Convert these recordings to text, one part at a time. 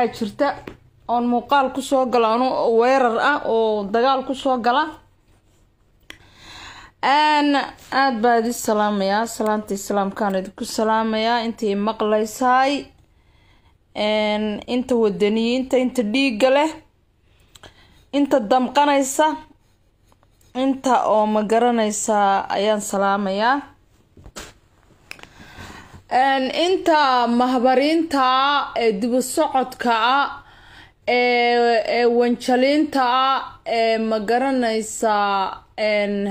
waxaa jirta oon muuqaal kusoo gala an weerar ah oo dagaal kusoo gala aada baa idi salaamayaa salaanta islaamkaan idinku salaamayaa intay maqlaysaay inta wadaniyiinta inta dhiigga leh inta damqanaysa inta oo ma garanaysaa ayaan salaamayaa inta mahbariinta ee dibu socodka ah e, ee wanjalinta ee ma magaranaysaa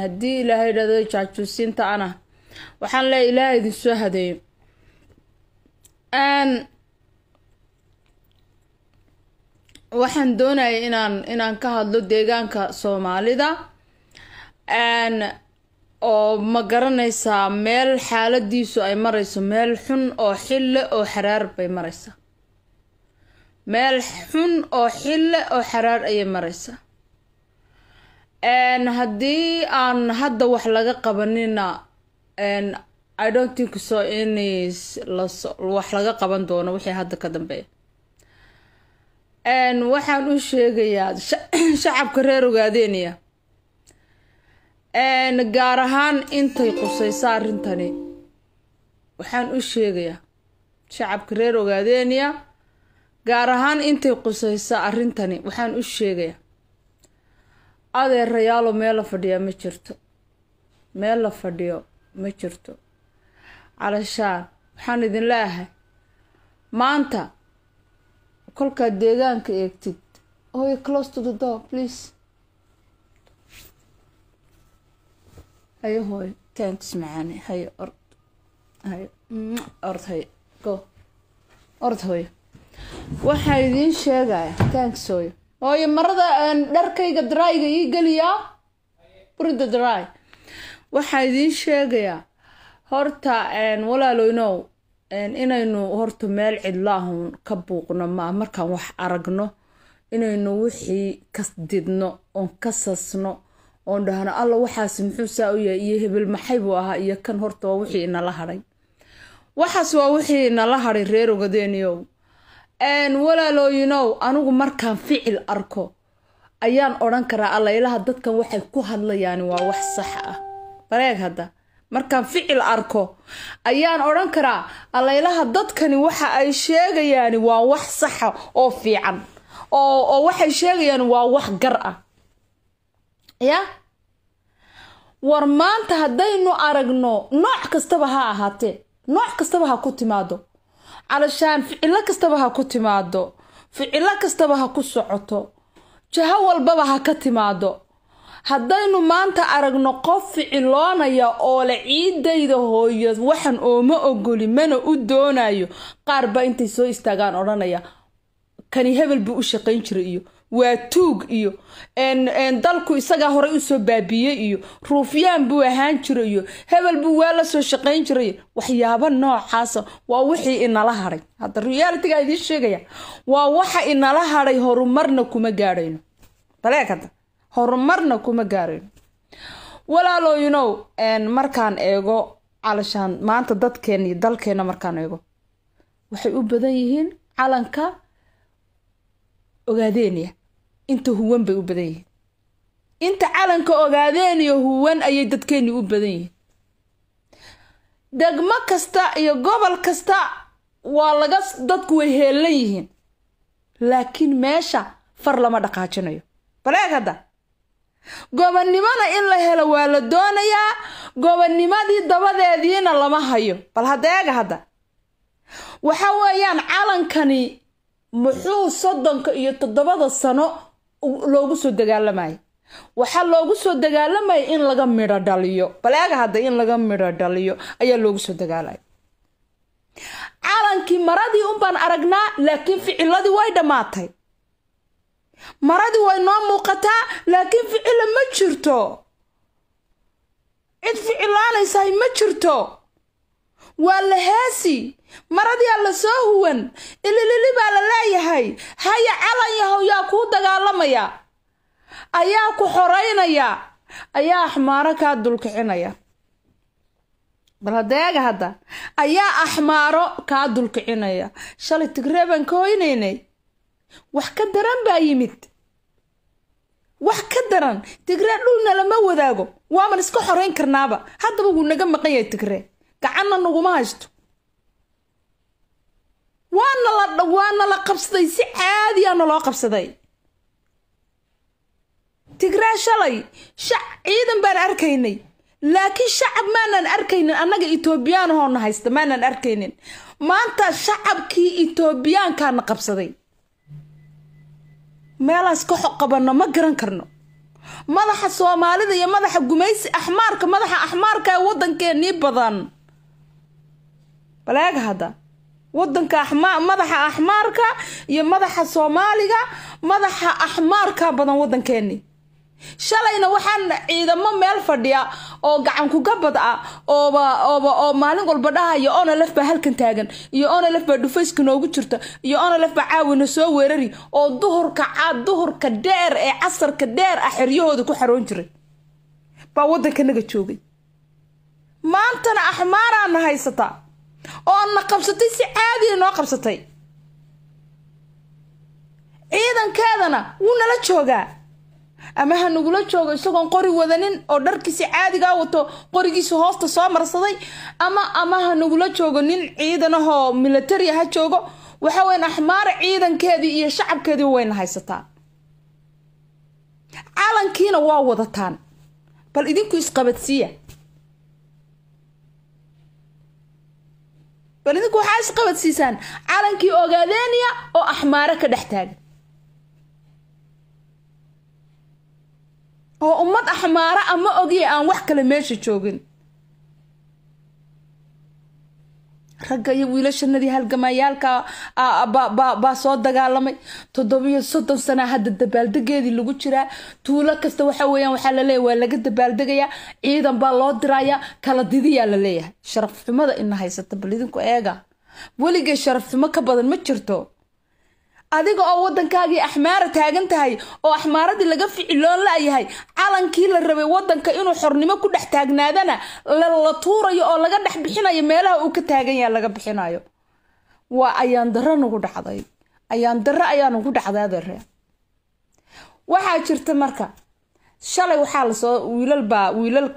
haddii ilaahay dhado jaajuusiinta ana waxaan leeya ilaaha idin soo hadeeyo waxaan doonaya inaan inaan ka hadlo deegaanka soomaalida oo ma garanaysaa meel xaaladiisu ay marayso meel xun oo xille oo xaraar bay maraysaa meel xun oo xille oo xaraar ayay maraysaa haddii aan hadda wax laga qabanina i don't think so in wax laga qaban doono wixii hadda ka dambeeya waxaan u sheegayaa shacabka reer ogaadeeniya gaar ahaan intay qusaysa arrintani waxaan u sheegayaa shacabka reer ogaadeeniya gaar ahaan intay qusaysa arrintani waxaan u sheegayaa adeerayaalo meel la fadhiya ma jirto meel la fadhiyo ma jirto calashaar waxaan idin leeahay maanta kolkaad deegaanka eegtid oy close to the door please hayo hooyo keentis macaane hayo ord hayo mm, ord hayo go ord hooyo waxaan idiin sheegaya tanks hooyo hooyo marada dharkayga dryga ii geliyaa burinda dry waxaa idiin sheegayaa horta walaalooynow inaynu horta meel cidlaahuun ka buuqno maa markaan wax aragno inaynu wixii ka didno oon ka sasno oon dhahno alla waxaas muxuu saa u yahay iyo hebel maxay buu ahaa iyo kan horta waa wixii inala hadhay waxaas waa wixii inala hadhay reer ogadeeniyow walaalooyinow anigu markaan ficil arko ayaan odhan karaa alla ilaha dadkan waxay ku hadlayaan waa wax sax ah bareeg hadda markaan ficil arko ayaan odhan karaa allaylaha dadkani waxa ay sheegayaani waa wax saxa oo fiican oo oo waxay sheegayaan waa wax gar ah ya war maanta haddaynu aragno nooc kastaba ha ahaatee nooc kastaba ha ku timaado calashaan ficillo kastaba ha ku timaado ficilo kastaba ha ku socoto jaho walbaba ha ka timaado haddaynu maanta aragno qof ficiloonaya oo le ciiddayda hooyo waxan ooma ogoli mana u doonayo qaar baa intay soo istaagaan odhanaya kani hebel buu u shaqayn jiray iyo waa tuug iyo dalku isagaa horey usoo baabiiyey iyo ruufyaan buu ahaan jiro iyo hebel buu waa la soo shaqayn jiray waxyaaba noocaasa waa wixii inala hadhay hadda riyaalitigaa idiin sheegaya waa waxa inala hadhay horumarna kuma gaadhayno baleekada horumarna kuma gaadhayno walaalow yunow markaan eego calashaan maanta dadkeenna iyo dalkeenna markaan eego waxay u badan yihiin calanka ogaadeynaya inta huwan bay u badan yihiin inta calanka ogaadeeniyo huwan ayay dadkeenni u badan yihiin degmo kasta iyo gobol kasta waa laga dadku way heellan yihiin laakiin meesha far lama dhaqaajinayo bal eeg hadda gobonnimona in la helo waa la doonayaa gobannimadii dabadeediina lama hayo bal hadda eega hadda waxa weeyaan calankani muxuu soddonka iyo toddobada sano loogu soo dagaalamayo waxaa loogu soo dagaalamaya in laga midho dhaliyo balaaga hadda in laga midho dhaliyo ayaa loogu soo dagaalaya calankii maradii unbaan aragnaa laakiin ficiladii way dhammaatay maradii way noo muuqataa laakiin ficila ma jirto cid ficilaanaysahay ma jirto waa la heesi maradii la soo huwan ililili baa la leeyahay haya calan yahow yaa kuu dagaalamaya ayaa ku xoraynaya ayaa axmaaro kaa dulkicinaya baladeega hadda ayaa axmaaro kaa dulkicinaya shalay tigree baan ka hoynaynay wax ka daran baa yimid wax ka daran tigree dhulna lama wadaago waaman iska xorayn karnaaba haddaba wuu naga maqan yahay tigree gacanna naguma haysto waana la dh waana la qabsaday si caadiyaana loo qabsaday tigraa shalay shac ciidan baan arkaynay laakiin shacab maanaan arkaynin annaga etoobiyaan hoona haysta maanaan arkaynin maanta shacabkii etoobiyaankaana qabsaday meelaas ka qabanno ma garan karno madaxa soomaalida iyo madaxa gumaysi axmaarka madaxa axmaarka ee waddankeenii badan baleeg hadda wadanka axmaa madaxa axmaarka iyo madaxa soomaaliga madaxa axmaarka badan wadankeeni shalayna waxaan ciidamo meel fadhiya oo gacan kugabad ah oo maalin walba dhahayo onalef baa halkan taagan iyo onalef baa dhufayska noogu jirta iyo onalef baa caawina soo weerari oo duhurka caad duhurka dheer ee casarka dheer ah xeryahooda ku xaroon jiray baa waddankanaga joogay maantana axmaaraana haysataa oo na qabsatay si caadi noo qabsatay ciidankeedana wuu nala joogaa ama ha nagula joogo isagoon qori wadanin oo dharkiisi caadigaa ah wato qorigiisa hoosta soo marsaday ama ama ha nagula joogo nin ciidanahoo militariya ah ha joogo waxa weyan axmaara ciidankeedii iyo shacabkeedii wayna haysataa calankiina waa wadataan bal idinku isqabadsiiya bal idinku waxaa siisaan calankii ogaadeniya oo axmaaro ka dhex taagan oo ummad axmaaro ama ogiya aan wax kale meesha joogin ragga iyo wiilashanadii halgamaayaalka baa soo dagaalamay toddobiyo soddon sana hadda dabaaldegeedii lagu jiraa tuulo kasta waxa weeyaan waxaa laleeyay waa laga dabaaldegayaa ciidan baa loo dirayaa kala didiyaa la leeyahay sharafxumada ina haysata bal idinku eega weligay sharafxumo ka badan ma jirto adiga oo waddankaagii axmaara taagan tahay oo axmaaradii laga ficiloon la'yahay calankii la rabay waddanka inuu xornimo ku dhex taagnaadana lala tuurayo oo laga dhex bixinayo meelaha uu ka taagan yaha laga bixinayo waa ayaan darro nugu dhacday ayaan darro ayaa nugu dhacdaa waxaa jirta marka shalay waxaa lasoo wiilal baa wiilal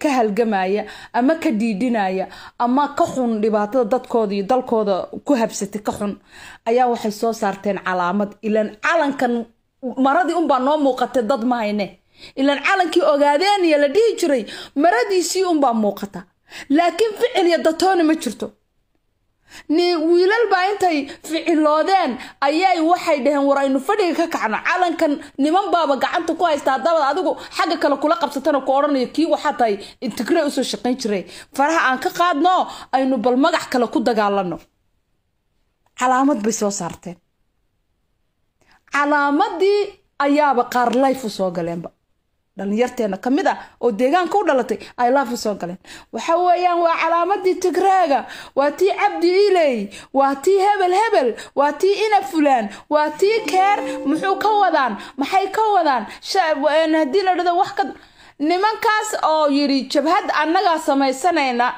ka halgamaya ama ka dhiidhinaya ama ka xun dhibaatada dadkooda iyo dalkooda ku habsatay ka xun ayaa waxay soo saarteen calaamad ilaan calankan maradii unbaa noo muuqatay dad mahayne ilan calankii ogaadeeniya la dhihi jiray maradiisii unbaa muuqata laakiin ficil iyo datoona ma jirto wiilal baa intay ficiloodeen ayay waxay dhaheen war aynu fadhiga ka kacno calankan niman baaba gacanta ku haystaa haddabaad adigu xagga kale kula qabsatana ku odhanayo kii waxaa tahay intigre usoo shaqayn jiray faraha aan ka qaadno aynu bal magax kale ku dagaalanno calaamad bay soo saarteen calaamadii ayaaba qaar life usoo soo galeenba dhalinyarteena ka ah oo deegaanka u dhalatay ay laaf soo galeen waxa weeyaan waa calaamadii tigreega waa tii cabdi iiley waa tii hebel hebel waa tii ina fulaan waa tii keer muxuu ka wadaan maxay ka wadaan haddii la dhado wax ka nimankaas oo yidhi jabhad annagaa samaysanayna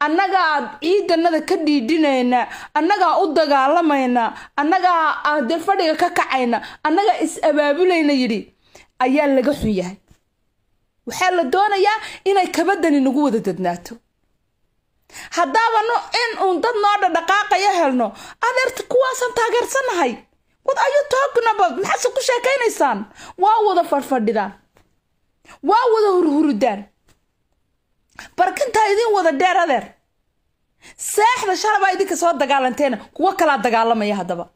annagaa ciidanada ka dhiidhinayna annagaa u dagaalamayna annagaa ah, dee fadhiga ka kacayna annagaa is abaabulayna yidhi ayaa laga xun yahay waxaa la doonayaa inay kabadani nagu wada dadnaato haddaabanu in uun dad noo dhadhaqaaqayo helno adeerta kuwaasaan taageersanahay wad ayu toognaba maxaase ku sheekaynaysaan waa wada farfadhidaan waa wada hurhurudaan barkintaa idin wada dheer adeer seexda shalabaa idinka soo dagaalanteena kuwo kalaa dagaalamaya haddaba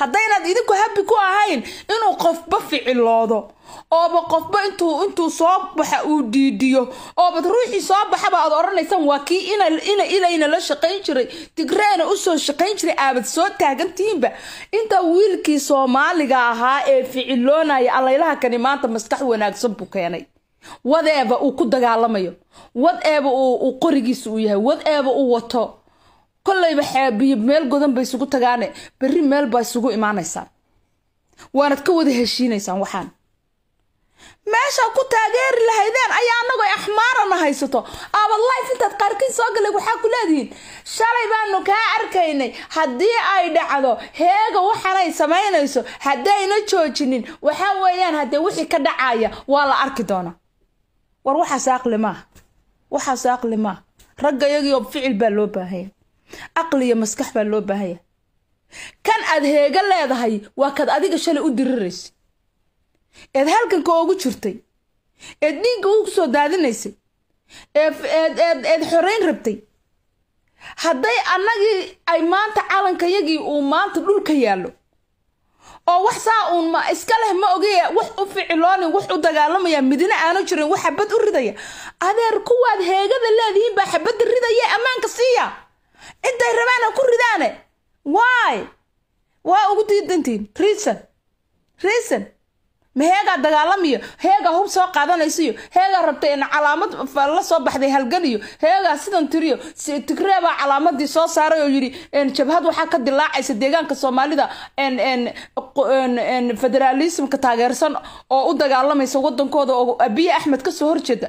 haddaynaad idinku habi ku ahayn inuu qofba ficiloodo ooba qofba intuu soo baxa uu diidiyo oobad ruuxii soo baxaba aad odhanaysaan waa kii ina ilayna la shaqayn jiray tigreena usoo shaqayn jiray aabad soo taagantihiinba inta wiilkii soomaaliga ahaa ee ficiloonaya allaylaha kani maanta maskax wanaagsan buu keenay wadeeba uu ku dagaalamayo wadeeba uu qorigiisa uu yahay wad eeba uu wato kolayba xaabiye meel godan bay isugu tagaane beri meel baa isugu imaanaysaan waanad ka wada heshiinaysaan waxaan meeshaa ku taageeri lahaydeen ayaa anagoo axmaarana haysato aabad life intaad qaarkiin soo galay waxaa ku leedihiin shalay baanu kaa arkaynay haddii ay dhacdo heega waxanay samaynayso haddayna joojinin waxaa weeyaan haddee wixii ka dhacaaya waa la arki doona war waxaas aqli maaha waxaas aqli maaha ragga ficil baa loo baahaya aqliyo maskax baa loo baahanya kan aad heega leedahay waa kaad adiga shalay u diriraysay eed halkanka oogu jirtay eed dhiigga ugu soo daadinaysay eed xorayn rabtay hadday annagii ay maanta calankayagii uu maanta dhulka yaallo oo wax saa uun ma iska leh ma ogaya wax u ficiloonin wax u dagaalamaya midina aanu jirin wax xabad u ridaya adeer kuwaad heegada leedihiin baa xabadda ridaya ammaanka siiya intay rabaana ku ridaane waay waa ugu diidantiin reason reason maheegaa dagaalamiyo heegaa hub soo qaadanaysiyo heegaa rabtay in calaamad la soo baxday halganiyo heegaa sidan tiriyo tigreebaa calaamadii soo saaray oo yidhi jabhad waxaa ka dilaacaysa deegaanka soomaalida federaalismka taageersan oo u dagaalamaysa wadankooda oo abiye axmed kasoo horjeeda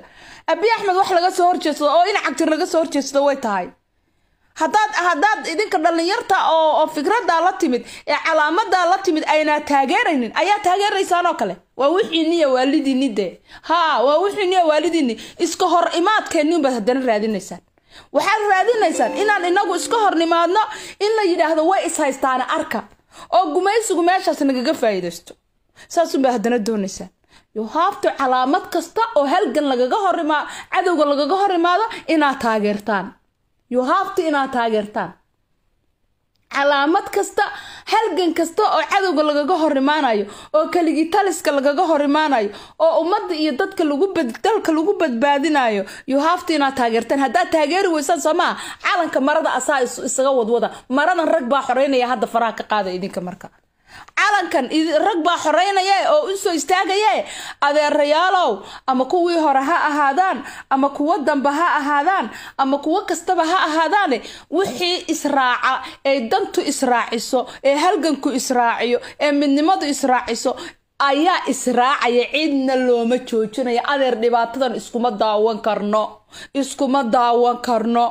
abiye axmed wax laga soo horjeedsado oo in cagtir laga soo horjeedsado way tahay hadaad haddaad idinka dhallinyarta oo fikradaa la timid ee calaamadaa la timid aynaa taageeraynin ayaa taageeraysaanoo kale waa wixiiniya waalidini de haa waa wixiiniya waalidini iska hor imaadkeennin haddana raadinaysaan waxaad raadinaysaan inaan inagu iska hornimaadno in la yidhaahdo way ishaystaane arka oo gumaysigu meeshaas nagaga faa'iidaysto saasunbaa haddana doonaysaan yohaafto calaamad kasta oo halgan lagaga horimaa cadowga lagaga hor imaado inaad taageertaan yuhaabtu inaad taageertaan calaamad kasta halgan kasta oo cadowga lagaga hor imaanayo oo taliska lagaga hor imaanayo oo ummadda iyo dadka dalka lagu badbaadinayo yuhaabtu inaad taageertaan haddaad taageeri weysaan soo maaha calanka marada asaa isaga wadwada maradan rag baa xoreynaya hadda faraha ka qaada idinka marka calankan rag baa xoreynaye oo u soo istaagaye adeerayaalow ama kuwii hore ha ahaadaan ama kuwo dambe ha ahaadaan ama kuwo kastaba ha ahaadaane wixii israaca ee dantu israaciso ee halganku israaciyo ee midnimadu israaciso ayaa israacaya cidna looma joojinaya adeer dhibaatadan iskuma daawan karno iskuma daawan karno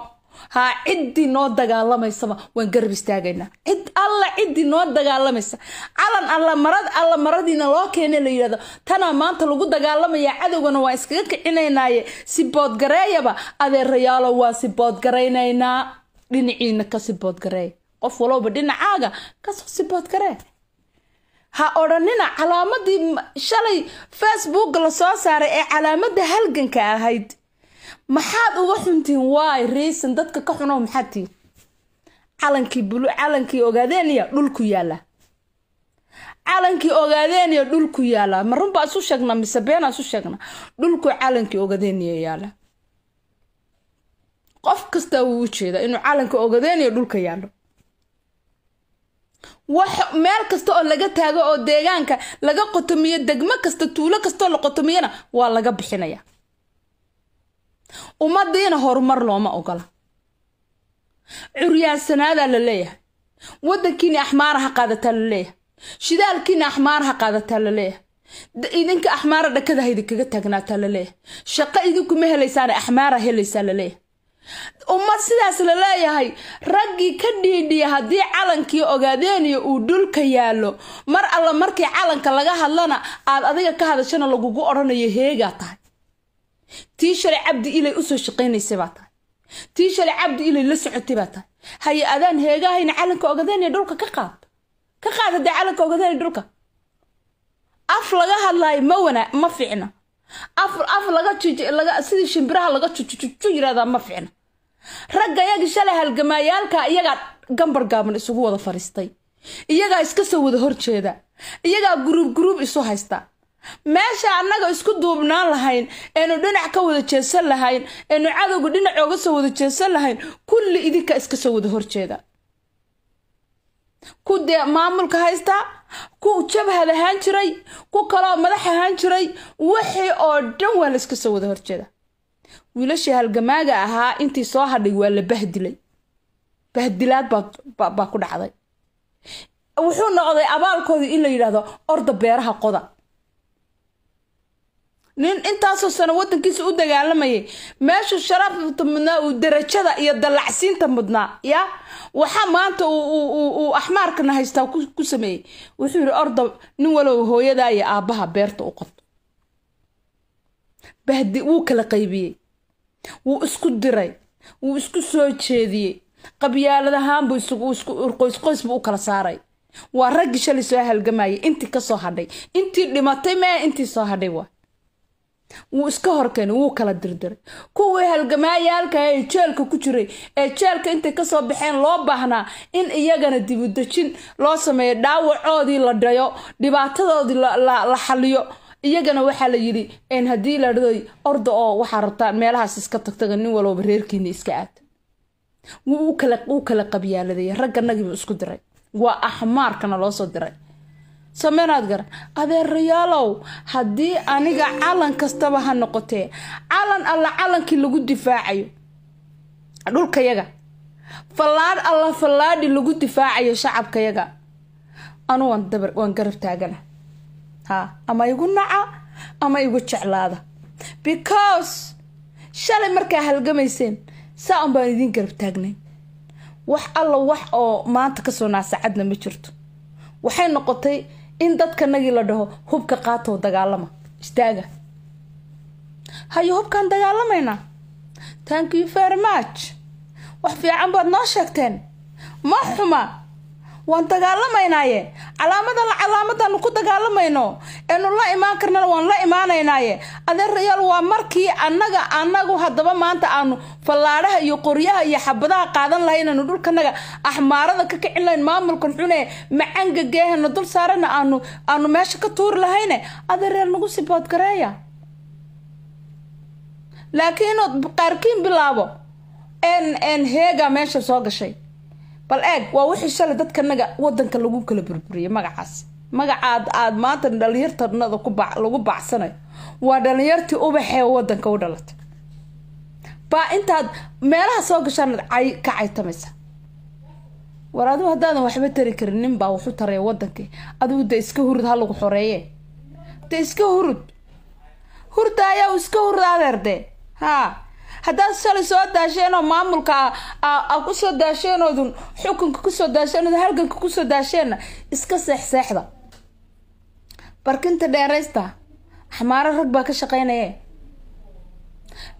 haa ciddii noo dagaalamaysaba waan garab istaagaynaa cid alla ciddii noo dagaalamaysa calan alla marad alla maradiina loo keene la yidhahdo tanaa maanta lagu dagaalamayaa cadowgana waa iskaga kicinaynaaye si boodgareeyaba adeerayaalo waa si boodgaraynaynaa dhinaciina ka si boodgareey qof walowba dhinacaaga kasoo si boodgaree ha odhanina calaamadii shalay facebook lasoo saaray ee calaamada halganka ahayd maxaad uga xuntiin waay riisan dadka ka xunow maxaad tii calankii bulu calankii ogaadeeniya dhulku yaala calankii ogaadeeniya dhulku yaala ma runbaa isu sheegnaa mise beenaa isu sheegnaa dhulku calankii ogaadeeniya yaala qof kastaa wuu u jeedaa inuu calanka ogadeeniyo dhulka yaalo wax meel kasta oo laga taago oo deegaanka laga qotomiyo degmo kasta tuulo kastaoo la qotomiyana waa laga bixinayaa ummadiina horumar looma ogola curyaansanaadaa la leeyahay waddankiina axmaara ha qaadataa la leeyahay shidaalkiina axmaara ha qaadataa la leeyahay idinka axmaara dhakadaha idinkaga taagnaataa la leeyahay shaqo idinku ma helaysaana axmaara helaysaa la leeyahay ummad sidaas la leeyahay raggii ka dhiidhiya haddii calankii ogaadeeniyo uu dhulka yaallo mar alla markii calanka laga hadlana aad adiga ka hadashana lagugu odhanayo heegaa tahay tii shalay cabdi ilay usoo shaqaynaysay baa tahay tii shalay cabdi ilay la socotay baa tahay haye adaan heegahayna calanka ogadeynaya dhulka ka qaad ka qaad haddee calanka ogadeynaya dhulka af laga hadlaayo ma wana ma ficna af af laga jijlaga sidii shimbiraha laga jujujuju yirahdaa ma ficna ragga yaga shalay halgamaayaalka iyagaa gambar gaaban isugu wada fadhiistay iyagaa iska soo wada horjeeda iyagaa guruub guruub isu haysta meesha annaga isku duubnaan lahayn eenu dhinac ka wada jeesan lahayn eenu cadowga dhinac ooga soo wada jeesan lahayn kulli idinka iska soo wada horjeeda ku dee maamulka haysta ku jabhad ahaan jiray ku kaloo madax ahaan jiray wixii oo dhan waa la iska soo wada horjeeda wiilashii halgamaaga ahaa intii soo hadhay waa la bahdilay bahdilaad baa ku dhacday wuxuu noqday abaalkoodii in la yidhaahdo orda beeraha qoda nin intaasoo sano wadankiisa u dagaalamayay meeshu sharafta mudnaa uu darajada iyo dallacsiinta mudnaa ya waxaa maanta uu axmaarkana haystaa ku sameeyey wuxuu yidhi ordob nin walow hooyadaa iyo aabbaha beerta u qabto bahdi wuu kala qaybiyey wuu isku diray wuu isku soo jeediyey qabyaalad ahaanbuu qoysqoysbuu u kala saaray waa raggii shalay soo halgamayay intii kasoo soo hadhay intii dhimatay mee intii soo hadhay waa wuu iska horkeenay wuu kala dirdiray kuwii halgamaayaalka ee jeelka ku jiray ee jeelka intay kasoo baxeen loo baahnaa in iyagana dibudejin loo sameeyo dhaawacoodii la dhayo dhibaatadoodii la xaliyo iyagana waxaa la yidhi n haddii la dhado orda oo waxaa rabtaan meelahaas iska tagtaga nin walbaba reerkiina iska aad wuu kala qabyaaladay ragga isku diray waa axmaarkana loo soo diray sameynaad garan adeerayaalow haddii aniga calan kastaba ha noqotee calan alla calankii lagu difaacayo dhulkayaga fallaadh alla fallaadhi lagu difaacayo shacabkayaga anu waan garab taagana haa ama igu naca ama igu jeclaada because shalay markaa halgamayseen saa unbaan baan idiin garab taagnay wax alla wax oo maanta kasoo naasacadna ma jirto waxay noqotay in dadkanagii la dhaho hubka qaatow dagaalama istaaga hayo hubkaan dagaalamaynaa thank you very much wax fiican baad noo sheegteen ma xuma waan dagaalamaynaaye calaamadan calaamadan ku dagaalamayno eenu la imaan karnana waan la imaanaynaaye adeerayaal waa markii annaga annagu haddaba maanta aanu fallaadhaha iyo qoryaha iyo xabadaha qaadan lahayn dhulkanaga axmaarada ka kicin lahayn maamulkan xune macangageehana dul saarana aanu aanu meesha ka tuuri lahayne adeeryaal nagu sii boodgareeya laakiin qaarkiin bilaabo n n heegaa meesha soo gashay bal eeg waa wixii shalay dadkanaga wadanka lagu kala burburiyey magacaas magacaad aad maanta dhalinyartanada lagu baacsanayo waa dhalinyartii ubaxee wadanka u dhalatay baa intaad meelaha soo gashaanad ka caytamaysa war adigu haddaadan waxba tari karin ninbaa waxu taraya wadankii adigu dee iska hurud ha lagu xoreeye de iska hurud hurda ayaa iska hurud adeer dee haa haddaad shalay soo daasheenoo maamulka a kusoo daasheenoodun xukunka kusoo daasheenoodu halganka kusoo daasheenna iska seexseexda barkinta dheeraysta axmaaro rag baa ka shaqeynaye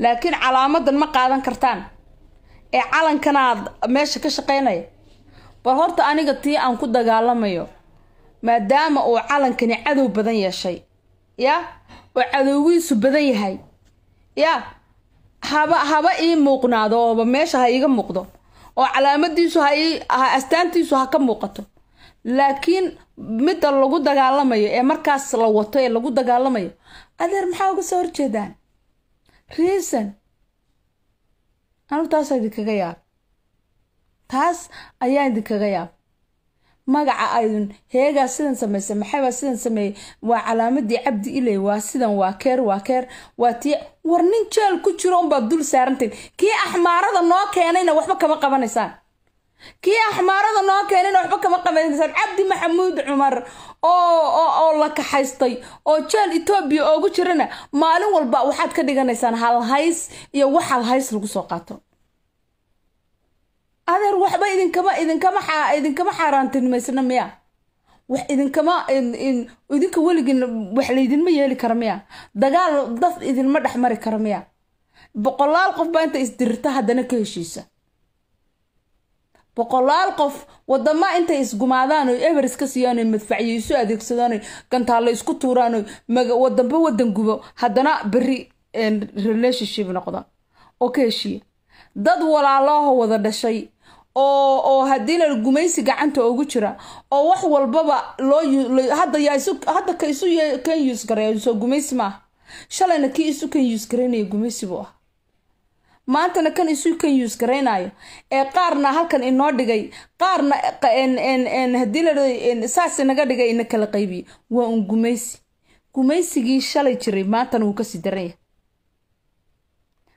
laakiin calaamadan ma qaadan kartaan ee calankanaad meesha ka shaqeynaya bal horta aniga tii aan ku dagaalamayo maadaama uu calankani cadow badan yeeshay yaa oo cadowgiisu badan yahay ya haba haba ii muuqnaado ooba meesha ha iiga muuqdo oo calaamadiisu haastaantiisu ha ka muuqato laakiin midda lagu dagaalamayo ee markaas la wato ee lagu dagaalamayo adeer maxaa uga soo horjeedaan reason anu taasa idinkaga yaab taas ayaa idinkaga yaab magaca aydun heegaa sidan samaysa maxayba sidan sameeyey waa calaamadii cabdi iley waa sidan waa keer waa keer waa tii war nin jeel ku jiro unbaad dul saarantiin kii axmaarada noo keenayna waxba kama qabanaysaan kii axmaarada noo keenayna waxba kama qabanaysaan cabdi maxamuud cumar oo la kaxaystay oo jeel etoobiya oogu jirana maalin walba waxaad ka dhiganaysaan halhays iyo wax halhays lagu soo qaato adeer waxba idinkama idinkama idinkama xaaraantinimaysna miya wax idinkama idinka weligiin wax laydinma yeeli kara miya dagaal dad idinma dhex mari kara miya boqolaal qof baa inta isdirirta haddana ka heshiisa boqolaal qof wadama intay isgumaadaan oy evers ka siiyaan oy madfacyo isu adeegsadaan oy gantaallo isku tuuraan oy wadamba wadan gubo haddana beri eh, relationship noqda oo ka heshiiya dad walaalaho wada dhashay oo oo haddiina gumaysi gacanta ugu jira oo wax walbaba loohadda ka isu kan us gareeyo soo gumaysi maaha shalayna kii isu kan us garaynaya gumaysi buu ah maantana kan isu kan us garaynaayo ee qaarna halkan inoo dhigay qaarna haddii la saas inaga dhigay ina kala qaybiyey waa un gumaysi gumaysigii shalay jiray maantana wuu kasii daranyahay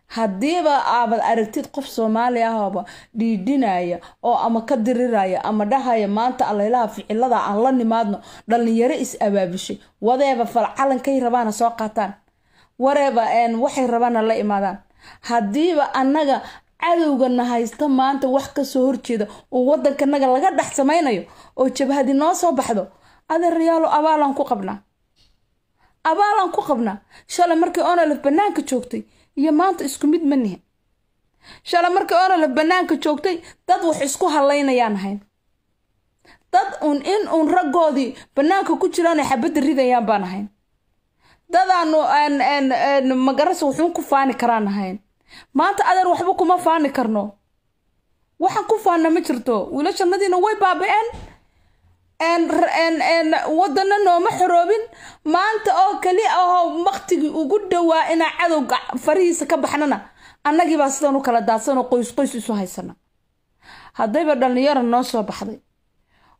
haddiiba aabad aragtid qof soomaali ahba dhiidhinaya oo ama ka diriraya ama dhahaya maanta alleylaha ficilada aan la nimaadno dhallinyaro is abaabishay wadeeba falcalankay rabaana soo qaataan wareeba waxay rabaana la imaadaan haddiiba annaga cadowgana haysta maanta wax kasoo horjeeda oo wadankanaga laga dhex samaynayo oo jabhadi noo soo baxdo adeerayaalo abaalan ku qabnaa abaalan ku qabnaa shalay markii onolef banaanka joogtay iyo maanta isku mid ma nihe shala markii onole bannaanka joogtay dad wax isku hallaynayaan ahayn dad uun in uun raggoodii bannaanka ku jiraanay xabadda ridayaan baan ahayn dadaanu n magarasa wuxuun ku faani karaan ahayn maanta adeer waxba kuma faani karno waxaan ku faanna ma jirto wiilashannadiina way baaba-een wadana nooma xoroobin maanta oo keli ahoo maktigii ugu dhowaa inaa cadowga farihiisa ka baxnana annagiibaa sidan u kala daadsanoo qoys qoys isu haysana haddayba dhallinyara noo soo baxday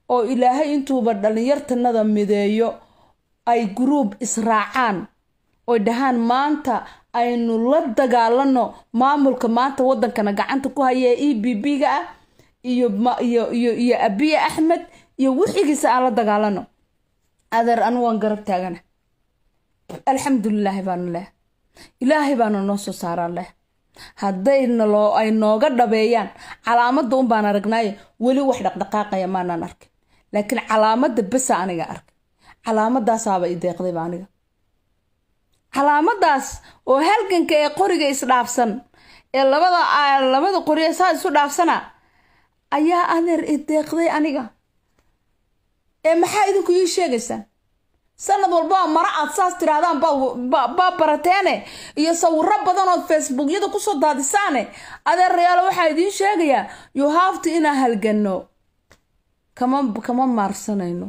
oo ilaahay intuuba dhallinyartanada mideeyo ay gruub israacaan oy dhahaan maanta aynu la dagaalano maamulka maanta wadankana gacanta ku haya e b b-ga ah iyo iyo iyo abiye axmed iyo wixigiisa aan la dagaalano adeer anu waan garab taagana alxamdulilaahi baanu leh ilaahay baana noo soo saaraan leh haddayna ay nooga dhabeeyaan calaamada unbaan aragnaayo weli wax dhaqdhaqaaqaya maanaan arkin laakiin calaamada besa aniga arkay calaamadaasaaba i deeqdayba aniga calaamadaas oo halganka ee qoriga isdhaafsan ee labada ah, labada qori saa isu dhaafsana ayaa adeer i deeqday aniga ee maxaa idinku ii sheegaysaa sanad walbaa mara aad saas tirahdaan baa barateene iyo sawiro badanood facebookyada kusoo daadisaane adeerayaalo waxaa idiin sheegayaa yuhaafti inaan halganno kama kama maarsanayno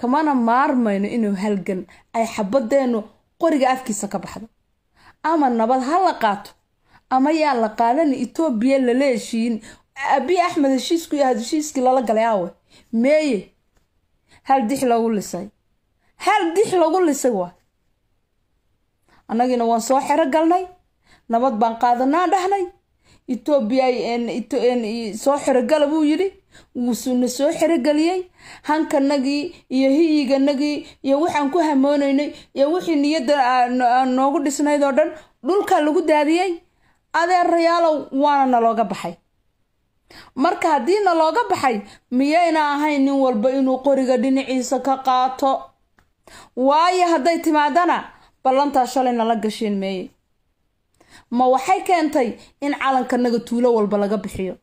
kamana maarmayno inuu halgan ay xabadeenu qoriga afkiisa ka baxdo ama nabad ha la qaato ama yaa la qaadani etoobiya lala heshiin abiy axmed heshiisku iyo lala galay aawe meeye hal dix lagu lisay hal dix lagu lisay waa annagiina waan soo xero galnay nabad baan qaadanaa dhahnay etoobiya soo xerogala buu yidhi wuusuuna soo xerogeliyey hankanagii iyo hiyiganagii iyo waxaan ku hamoonaynay iyo wixii niyadda noogu dhisnayd oo dhan dhulkaa lagu daadiyey adeer adeerayaalow waana nalooga baxay marka haddiina looga baxay miyayna ahayn nin walba inuu qoriga dhinaciisa ka qaato waayo hadday timaadana ballantaa shalay la gasheen meeye ma waxay keentay in calankanaga tuulo walba laga bixiyo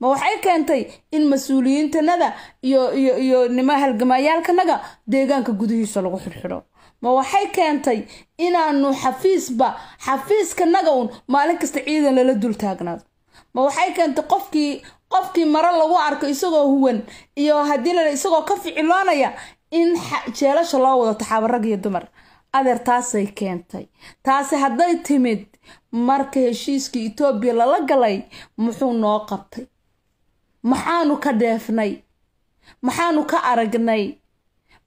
ma waxay keentay in mas-uuliyiintanada iyo iyo iyo nima halgamaayaalkanaga deegaanka gudihiisa lagu xidhxidho ma waxay keentay inaanu xafiisba xafiiskanaga uun maalin kasta ciidan lala dul taagnaado ma waxay keentay qofkii qofkii mare lagu arko isagoo huwan iyo haddiina isagoo ka ficiloonaya in jeelasha loo wado taxaaba rag iyo dumar adeer taasay keentay taasi hadday timid marka heshiiskii etoobiya lala galay muxuu noo qabtay maxaanu ka dheefnay maxaanu ka aragnay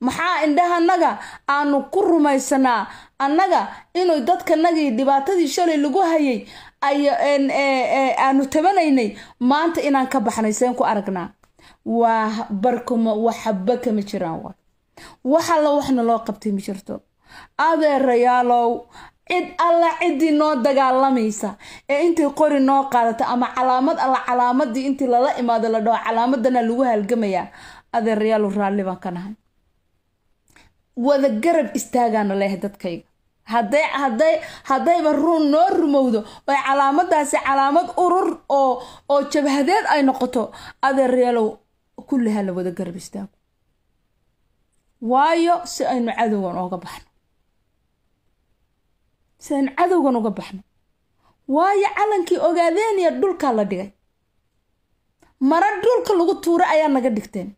maxaa indhahanaga aanu ku rumaysanaa annaga inuu dadkanagii dhibaatadii shalay lagu hayay E, e, aanu tabanaynay maanta inaan ka baxnay seen ku aragnaa waa barkuma waxba kama jiraan wa wax waxna loo qabtay ma jirto adeerayaalow cid alla ciddii noo dagaalamaysa ee intay qori noo qaadata ama calaamad alla calaamadii intii lala imaado la dhaho calaamadana lagu halgamayaa adeerayaalow raalli baan ka nahay wada garab istaagaana leh dadkayga haday haday haddayba run noo rumowdo oo calaamadaasi calaamad urur oo oo jabhadeed ay noqoto adee reelow kullihaa la wada garab istaago waayo si aynu cadowgan ooga baxno si aynu cadowgan uga baxno waayo calankii ogaadeeniya dhulkaa la dhigay mara dhulka lagu tuura ayaa naga dhigteen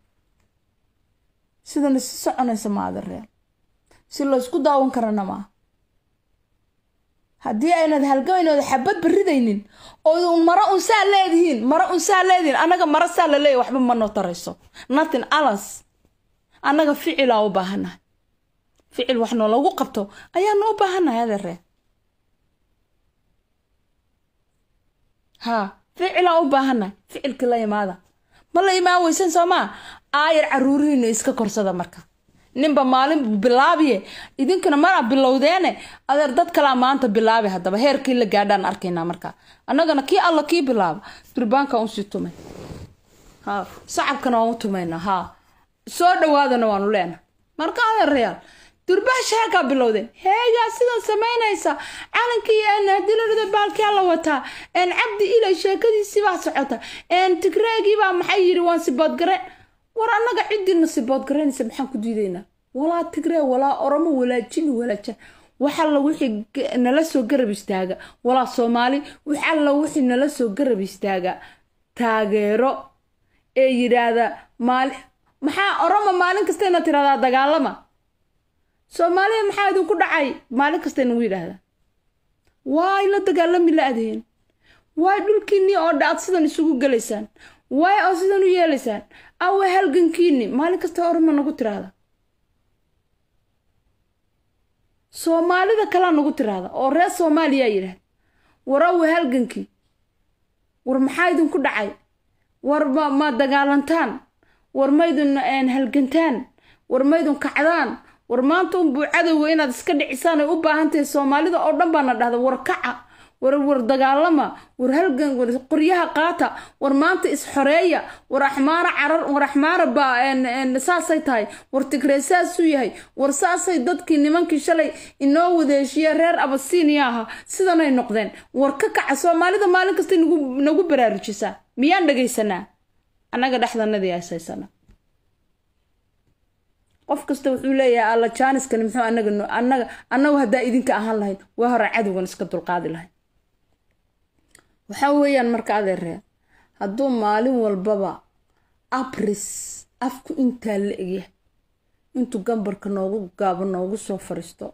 sidana si soconaysa ma adareel si laysku daawan karana maa haddii aynad halgamaynooda xabad baridaynin oo maro unsaa leedihiin maro unsaa leedihiin annaga mara saa la leeyahy waxba ma noo tarayso notin alas annaga ficilaa u baahannahay ficil wax noolagu qabto ayaa noo baahannahay adeeree haa ficilaa u baahannahay ficilka la imaada ma la imaan weysan soo maa aayar caruurihiina iska korsada marka ninba maalin bilaabiye idinkana mara bilowdeene adeer dad kalaa maanta bilaabi hadaba heerkii la gaadhaan arkaynaa markaa annagana kii alla kii bilaaba durbaanka unsii tumay ha sacabkana waan u tumaynaa ha soo dhawaadana waanu leenaha marka adeerayaal durbaasha heekaa bilowdeen heegaa sidan samaynaysa calankii dilorida baalkaa la wataa n cabdi ilay sheekadiisii socota n tigreegii maxay yidhi waan siboodgareen war annaga ciddina sibood garanaysa maxaan ku diidaynaa walaa tigree walaa oromo walaa jini walaa jan waxalla wixii nala soo garab istaaga walaa soomaali waxalla wixii nala soo garab istaaga taageero ee yidhaahda maali maxaa oromo maalin kasta inaad tiraahdaa dagaalama soomaaliya maxaa idinku dhacay maalin kasta inagu yidhaahda waay la dagaalami la adheen waay dhulkiinii oo dha aad sidan isugu gelaysaan waay oo sidan u yeelaysaan awe halgankiini maalin kasta orma nagu tiraahda soomaalida kalaa nagu tiraahda oo reer soomaaliyaa yidhahda war awe halgankii war maxaa idinku dhacay war ma ma dagaalantaan war maydun halgantaan war maydun kacdaan war maanta un buu cadowga inaad iska dhicisaan ay u baahan tahay soomaalida oo dhan baana dhahda war kaca war war dagaalama war halgan war qoryaha qaata war maanta isxoreeya war axmaara carar war axmaara baa saasay tahay war tigree saasuu yahay war saasay dadkii nimankii shalay inoo wadeeshiya reer abasiiniya ahaa sidanay noqdeen war ka kaca soomaalida maalin kasta nagu baraarujisaa miyaan dhegaysanaa annaga dhexdanadii asaysana qof kasta wuxuu leeyahay alla jaaniskani muxuu anaga anaga annagu haddaa idinka ahaan lahayn waa hore cadowgan iska dulqaadi lahayd waxaa weeyaan marka adeeree hadduu maalin walbaba abris afku intaa la egyahay intuu gambarka noogu gaabo noogu soo fariisto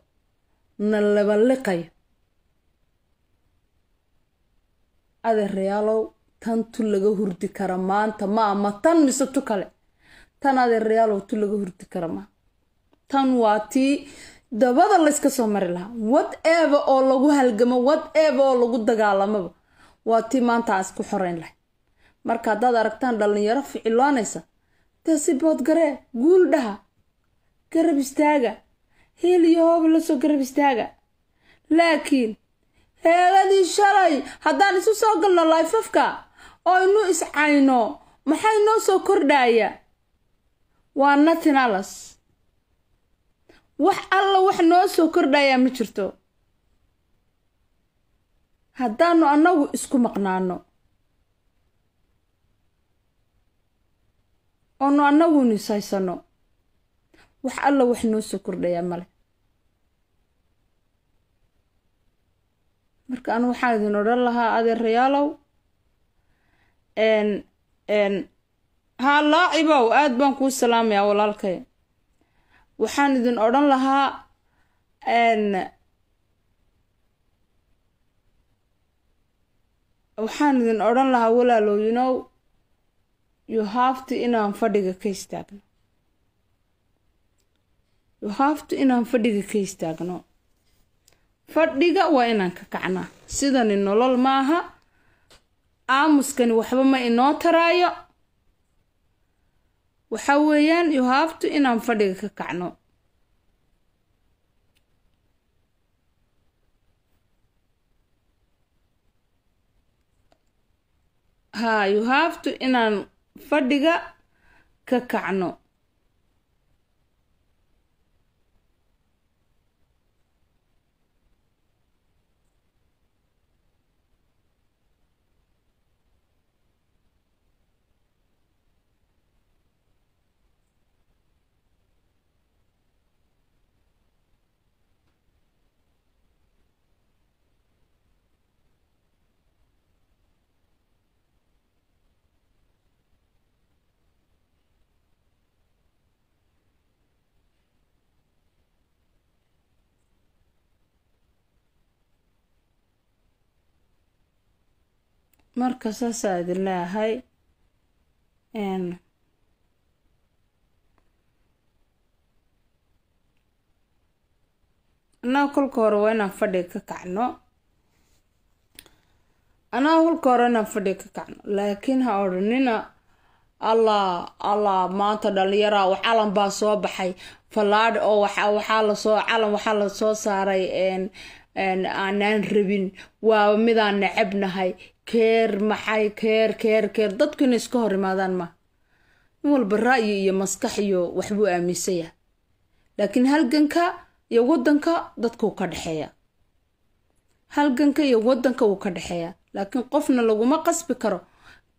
na labaliqayo adeerayaalow tan tu laga hurdi kara maanta ma ama tan mise tu kale tan adeerayaalow tu laga hurdi kara maa tan waa tii dabada layska soo mari lahaa wad eva oo lagu halgamo wad eva oo lagu dagaalamaba waa tii maanta aan isku xoreyn lahay marka haddaad aragtaan dhallinyaro ficiloonaysa dee si boodgaree guul dhaha garab istaaga heel iyo hooba lasoo garab istaaga laakiin heeladii shalay haddaan isu soo galno laifafka oo inu iscayno maxay noo soo kordhaaya waa natin alas wax alla wax noo soo kordhayaa ma jirto haddaanu annagu isku maqnaano oonu annagu nisaysano wax alla wax noo soo kordhayaa male marka anu waxaan idin odhan lahaa adeerayaalow haa laacibow aad baan kuu salaamayaa walaalkay waxaan idin odhan lahaa waxaan idin odhan lahaa walaalow you know you hafto inaan fadhiga ka istaagno you hafto inaan fadhiga ka istaagno fadhiga waa inaan ka kacnaa sidani nolol maaha aamuskani waxba ma inoo taraayo waxa weeyaan you hafto inaan fadhiga ka kacno ha you have inaan fadhiga ka kacno marka saasaa idin leeyahay annaga kolka hore waa inaan fadhiga ka kacno annaga kolka hore inaan fadhiga ka kacno laakiin ha odhanina allah allah maanta dhalinyara wax calan baa soo baxay falaadh oo waxaa lasoo calan waxaa lasoo saaray aanaan rabin waa midaan necebnahay keer maxay keer keer keer dadku inay iska hor imaadaan ma in walba ra'yi iyo maskax iyo waxbuu aaminsanya ah. laakiin halganka iyo waddanka dadku ka dhexeeya halganka iyo waddanka wuu ka dhexeeya laakiin qofna laguma qasbi karo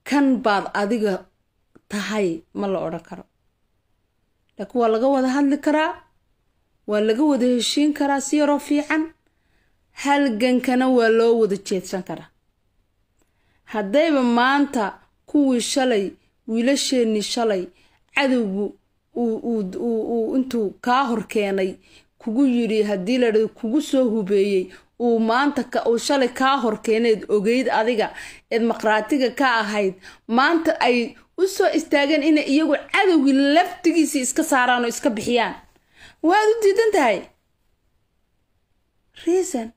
kan baad adiga tahay ma la odhan karo laakiin waa laga wada hadli karaa waa laga wada heshiin karaa si yaroo fiican halgankana waa loo wada jeedsan karaa haddayba maanta kuwii shalay wiilasheennii shalay cadowgu intuu kaa horkeenay kugu yidhi haddii la dhado kugu soo hubeeyey uu maanta uu shalay kaa hor horkeeneed ogeyd adiga eed maqhraatiga ka ahayd maanta ay u soo istaageen inay iyagu cadowgii laftigiisii iska saaraan oo iska bixiyaan waad u diidan tahay reason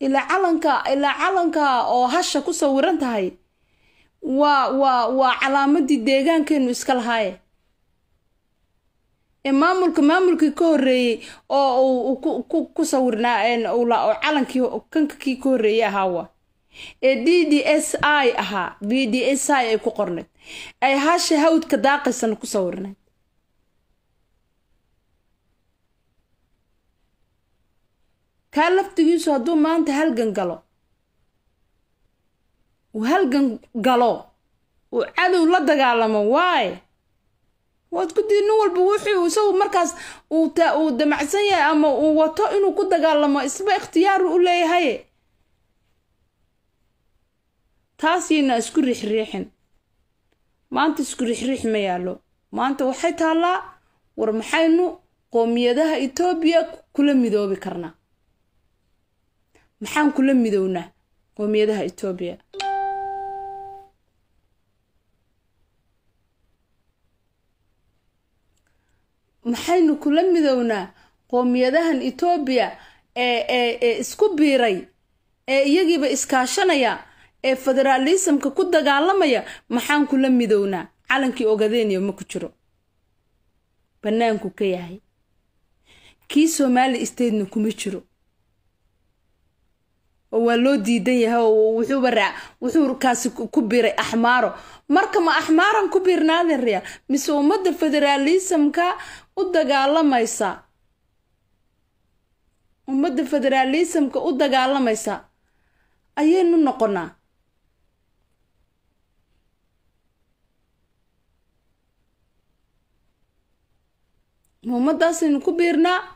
ilaa calanka ilaa calanka oo hasha ku sawiran tahay waa waa waa calaamadii deegaankeenu iska lahaaye ee maamulka maamulkii ka horreeyey oo uu ku sawirnaa oo calankii kankakii ka horreeyey ahaawa ee d d s i ahaa b d s i ay ku qornayd ay hasha hawdka daaqaysana ku sawirnayd kaa laftigiisu hadduu maanta halgan galo uu halgan galo uu cadow la dagaalamo waay waad ku dii nin walba wuxuu isagu markaas uu ta uu damacsan yahay ama uu wato inuu ku dagaalamo isba ikhtiyaaru u leeyahay taasiina isku riixriixin maanta isku riixriix ma yaallo maanta waxay taallaa war maxaynu qoomiyadaha etoobiya kula midoobi karnaa maxaan kula midownaa qoomiyadaha etoobiya maxaynu kula midownaa qoomiyadahan etoobiya ee ee ee isku biiray ee iyagiiba iskaashanaya ee federaalisamka ku dagaalamaya maxaan kula midownaa calankii ogadeniya ma ku jiro bannaanku ka yahay kii somali statena kuma jiro waa loo diidan yahay oo wuxuuba raac wuxuu kaasi ku biray axmaaro marka ma axmaaran ku biirnaaden reya mise ummadda federaalisamka u dagaalamaysa ummadda federaalisamka u dagaalamaysa ayaynu noqonaa ma ummaddaasaynu ku biirnaa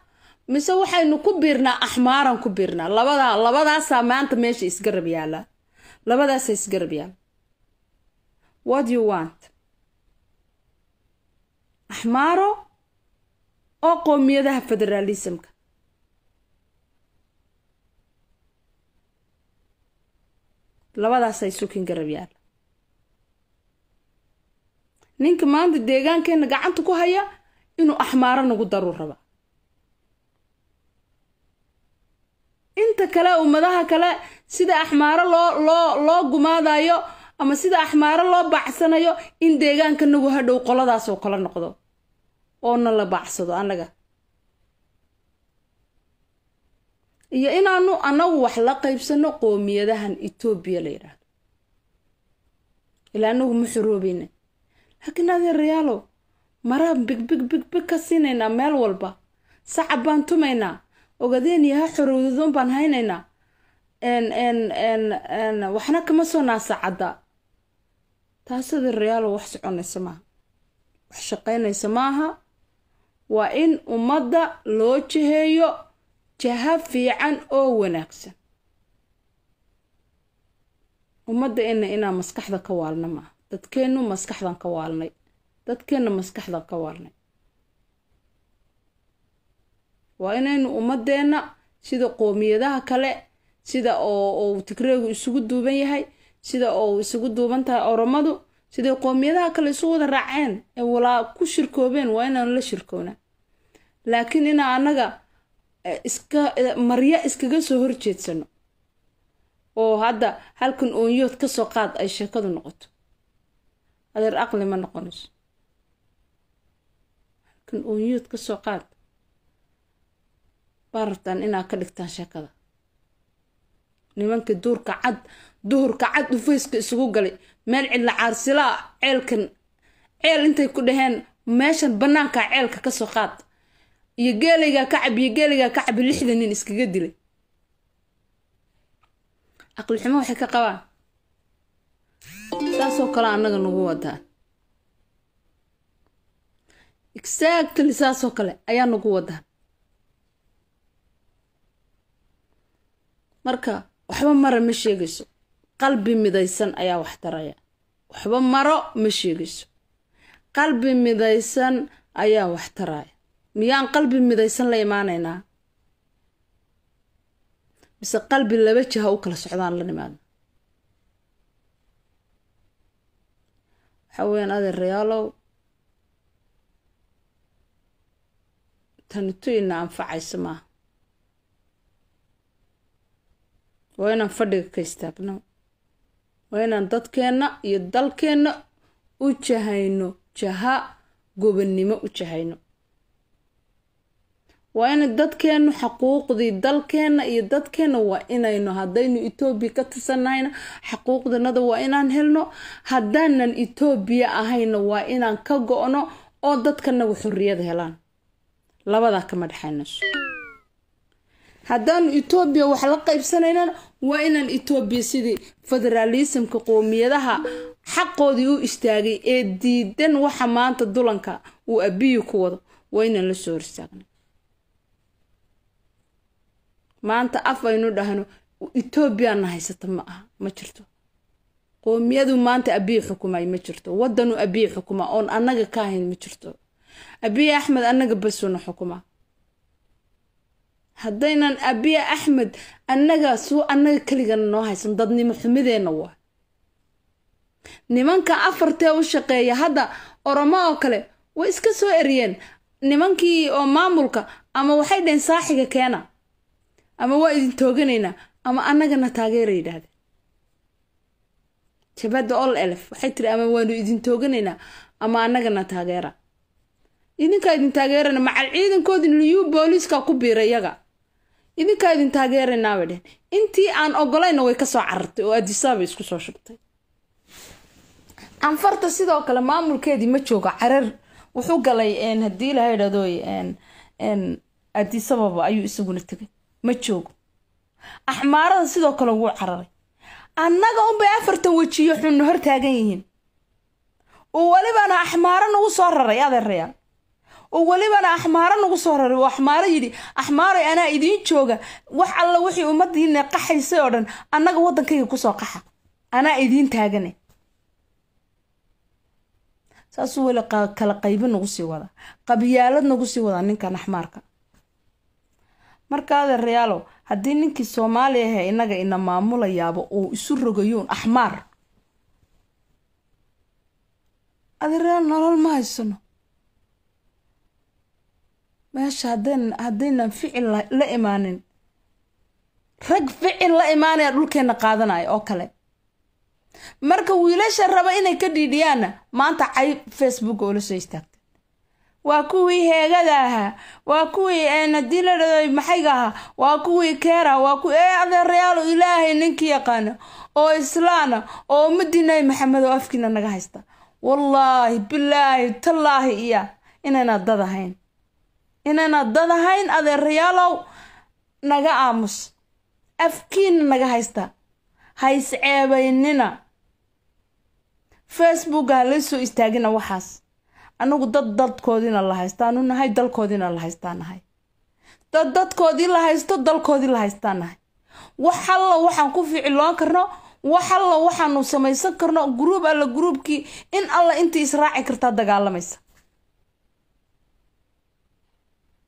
mise waxaynu ku biirnaa axmaaran ku biirnaa labadaa labadaasaa maanta meesha isgarab yaalla labadaasa isgarab yaalla what you want axmaaro oo qoomiyadaha federaalismka labadaas ay garab yaalla ninka maanta deegaankeena gacanta ku haya inuu axmaaro nagu daruu raba inta kale ummadaha kale sida axmaaro loo loo loo gumaadaayo ama sida axmaaro loo baacsanayo in deegaankanagu nagu hadhow qoladaasoo kala noqdo oo na la baacsado annaga iyo inaanu annagu wax la qaybsano qoomiyadahan etoobiya la yidhaahdo ilaa anagu ma xoroobayna laakiin adeerayaalow maraan bigbig bigbig ka siinaynaa meel walba sacab baan tumaynaa ogadeen yaha xorowdadoon baan haynaynaa waxna kama soo naasacadda taasada reyaalo wax soconaysa maaha wax shaqaynaysa maaha waa in ummadda loo jaheeyo jaha fiican oo wanaagsan ummadda ina inaa maskaxda ka waalna maaha dadkeennu maskaxdan ka waalnay dadkeenna maskaxdan ka waalnay waa inaynu ummadeenna sida qoomiyadaha kale sida ooou tigreegu isugu duuban yahay sida oo isugu duuban tahay oromadu siday qoomiyadaha kale isu wada raaceen ee walaa ku shirkoobeen waa inaanu la shirkoona laakiin inaa annaga eh, iska marya iskaga soo horjeedsano oo hadda halkan oonyood ka soo qaad ay sheekadu noqoto adeer aqli ma noqonayso halkan oonyood ka soo qaad baa rabtaan inaad ka dhigtaan sheekada nimankii duurka cad duhurka cad dhufayska isugu galay meel cidla caarsilaa ceelkan ceel intay ku dhaheen meeshan banaankaa ceelka kasoo qaad iyo geelaygaa ka cab iyo geelaygaa ka cabi lixda nin iskaga dilay aqlixumo waxay ka qabaan saasoo kale annaga nagu wadaan exactly saasoo kale ayaa nagu wadaa marka waxba mara ma sheegayso qalbi midaysan ayaa wax taraya waxba maro ma sheegayso qalbi midaysan ayaa wax taraya miyaan qalbi midaysan la imaanaynaa mise qalbi laba jaha u kala socdaan la nimaadna waxaa weyaan adeerayaalow tanitu ina anfacayso maaha waa inaan fadhiga ka istaagno waa inaan dadkeenna iyo dalkeenna u jahayno jaha gobonnimo u jahayno waa ina dadkeennu xaquuqdii dalkeenna iyo dadkeenna waa inayno haddaynu etoobiya ka tirsanahayna xaquuqdanada waa inaan helno haddaanan etoobiya ahayna waa inaan ka go-no oo dadkanagu xorriyad helaan labadaa kama dhexaynayso haddaanu etoobiya wax la qaybsanaynana waa inaan etoobiya sidii federaalisimka qoomiyadaha xaqoodii u istaagay ee diidan waxa maanta dulanka uu abiyi ku wado waa inaan la soo horstaagnay maanta af aynu dhahno etoobiyaana haysata ma aha ma jirto qoomiyadu maanta abiyi xukumay ma jirto wadanuu abiyi xukuma oon annaga ka ahayn ma jirto abiyi axmed annaga basuna xukumaa haddaynan abiya axmed annaga suu annaga keligana noo haysan dadnimo xumideenna waa nimanka afartee u shaqeeya hadda oromo oo kale way iska soo eriyeen nimankii oo maamulka ama waxay dhaheen saaxiga keena ama waa idin tooganaynaa ama annagana taageera yidhaahdeen jabadda ol elef waxay tiri ama waanu idin tooganaynaa ama annagana taageera idinkaa idin taageerana macal ciidankoodin liyuu booliiska ku biira yaga idinkaa idin taageeranaa bay dheheen intii aan ogolayna way kasoo carartay oo adisaabay isku soo shubtay anfarta sidoo kale maamulkeedii ma joogo carar wuxuu galay haddii ilaha idhahdoy addisababa ayuu isaguna tegay ma joogo axmaarada sidoo kale wuu cararay annaga unbay afartan wejiyo xunno hor taagan yihiin oo welibana axmaaro nagu soo raray adeerayaa oo welibana axmaaro nagu soo raray oo axmaaro yidhi axmaaray anaa idiin jooga wax alla wixii ummadiina qaxaysay oo dhan annaga waddankayga kusoo qaxa anaa idiin taagane saasuu weli kala qaybi nagu sii wadaa qabyaalad nagu sii wadaa ninkan axmaarka marka adeerayaalow haddii ninkii soomaaliya ahee innaga ina maamulayaaba oo isu rogayuun axmaar adeerayaal nolol ma haysano meesha haddaynan ficil la imaanin rag ficil la imaanaya dhulkeena qaadanaya oo kale marka wiilasha raba inay ka dhiidhiyaanna maanta cay facebook oola soo istaagta waa kuwii heegada ahaa waa kuwii eh, hadii la dhado maxayga ahaa waa kuwii keera waa kuwii eh, adeerayaalo ilaahay ninkii yaqaana oo islaana oo ummadiinay maxamed oo afkiina naga haysta wallaahi bilaahi tallaahi iya inayna dad ahayn inaynad dad ahayn adeerayaalow naga aamus afkiina naga haysta haysceebaynina facebooka halaysoo istaagina waxaas anagu dad dadkoodiina la haystaanu nahay dalkoodiina la haystaa nahay dad dadkoodii la haysto dalkoodii la haystaa nahay wax alla waxaan ku ficiloon karno wax alla waxaanu samaysan karno gruub alla gruubkii in alla intii israaci kartaa dagaalamaysa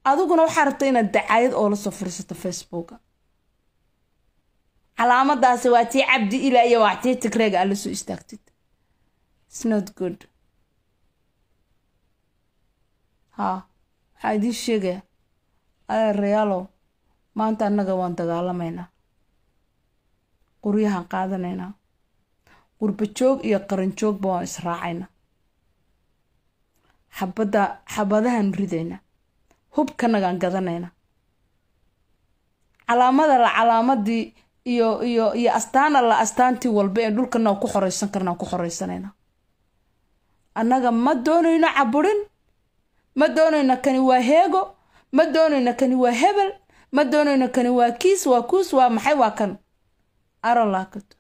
adiguna waxaa rabta inaad dacaayad oo la soo fursato facebooka calaamadaasi waa tii cabdi ilaa iyo waa tii tigreega aad la soo istaagtid its not good ha waxaa idiin sheegaya ale rayaalow maanta annaga waan dagaalamaynaa quryahaan qaadanaynaa qurbajoog iyo qaranjoogba waan israacaynaa xabada xabadahan ridaynaa hubkanagaan gadanayna calaamada la calaamadii iyo iyo iyo astaana la astaantii walba ee dhulkana ku xoreysan karnaa ku xoreysanayna annaga ma doonayno caburin ma doonayno kani waa heego ma doonayno kani waa hebel ma doonayno kani waa kiis waa kuus waa maxay waa kan aralaakato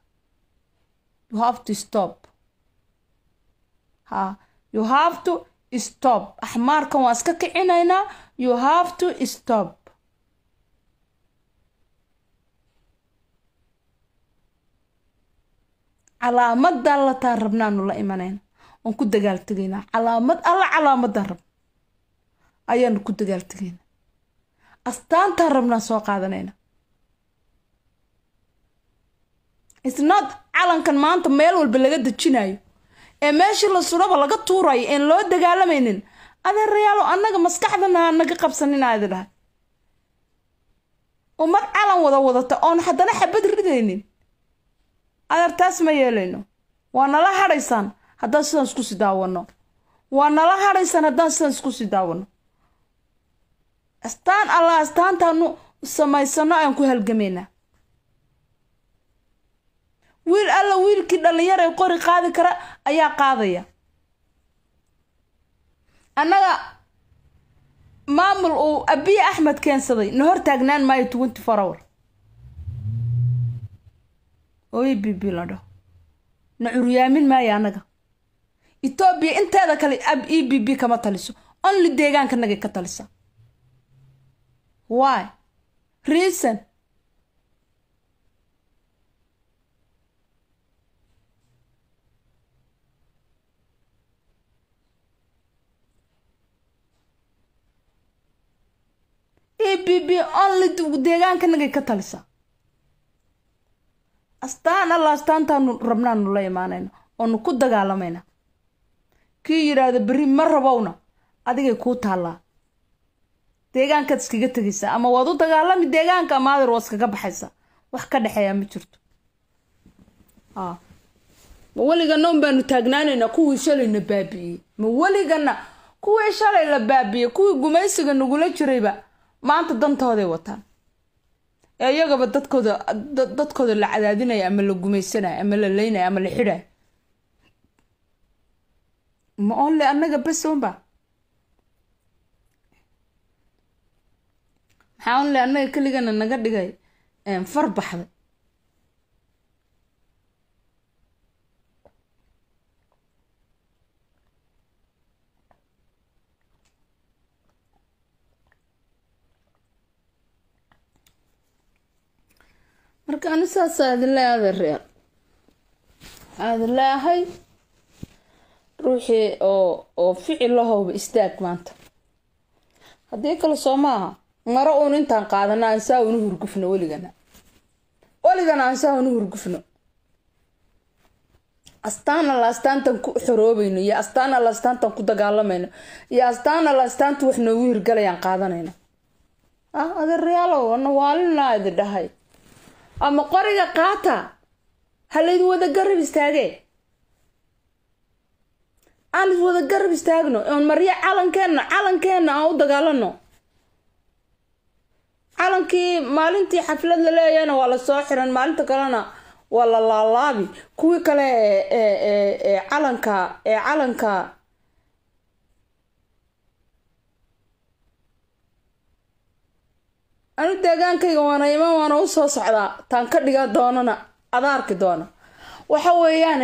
you have to stop ha you have to stop axmaarkan waa iska kicinaynaa You have to stop. calaamadaa lataan rabnaanu la imanayn oon ku dagaal tegaynaa calaamad alla calaamadan rab ayaanu ku dagaal tegaynaa astaantaan rabnaa soo qaadanayna isnood calankan maanta meel walba laga dejinayo ee meeshii la suraba laga tuurayo een loo dagaalamaynin adeerayaalo annaga maskaxdana naga qabsanin aadi dhahay ummad calan wada wadata oon haddana xabad ridaynin adeertaas ma yeelayno waa nala hadhaysaan haddaan sidaan isku sii daawanno waa nala hadhaysaan haddaan sidaan isku sii daawanno astaan alla astaantaanu samaysano aan ku halgamaynaa wiil alla wiilkii dhallinyar ee qori qaadi kara ayaa qaadaya annaga maamul uu abiy axmed keensaday na hor taagnaan maayo twenty four hour ooyo bibi la dhaho na curyaamin maayo annaga etoobiya inteeda kale ab e b b kama taliso only deegaanka nagay ka talisa why reason e b b only deegaankanaga ka talisa astaan alla astaantaanu rabnaanu la imaanayna oonu ku dagaalamayna kii yidhaahda beri ma rabowna adigay kuu taallaa deegaankaad iskaga tegaysaa ama waad u dagaalami deegaanka amaadir adeer iskaga baxaysa wax ka dhexeeya ma jirto a ma weligana baanu taagnaanaynaa kuwii shalay na baabiyey ma weligana kuwii shalay la baabiyey kuwii gumaysiga nagula jirayba maanta dantooday wataan ee iyagaba dadkooda dadkooda la cadaadinaya ama la gumaysanayo ama la leynayo ama la xidhayo ma onle annaga besoonba maxaa onle annaga keligana naga dhigay far baxday marka ani saasaa idin leeyahay adeer aada ruuxii oo oo ficil lahowba istaag maanta haddii kale soo maaha maro uun intaan qaadana ansaa unu hurgufno weligana weligana ansaa unu hurgufno astaan alla astaantan ku xoroobayno iyo astaan alla astaantan ku dagaalamayno iyo astaan alla astaanta wax noogu hirgalayaan qaadanayno ah adeerayaalow ana waalinaa idi dhahay ama qoriga qaata ha laydin wada garab istaagee aan is wada garab istaagno oon maryo calankeenna calankeenna aan u dagaalano calankii maalintii xaflad la leeyana waa la soo xiran maalinta kalena waa la laalaabi kuwii kale ee ee calanka ee calanka anu deegaankayga waana iman waana usoo socdaa taan ka dhiga doonana ad arki doona waxa weeyaan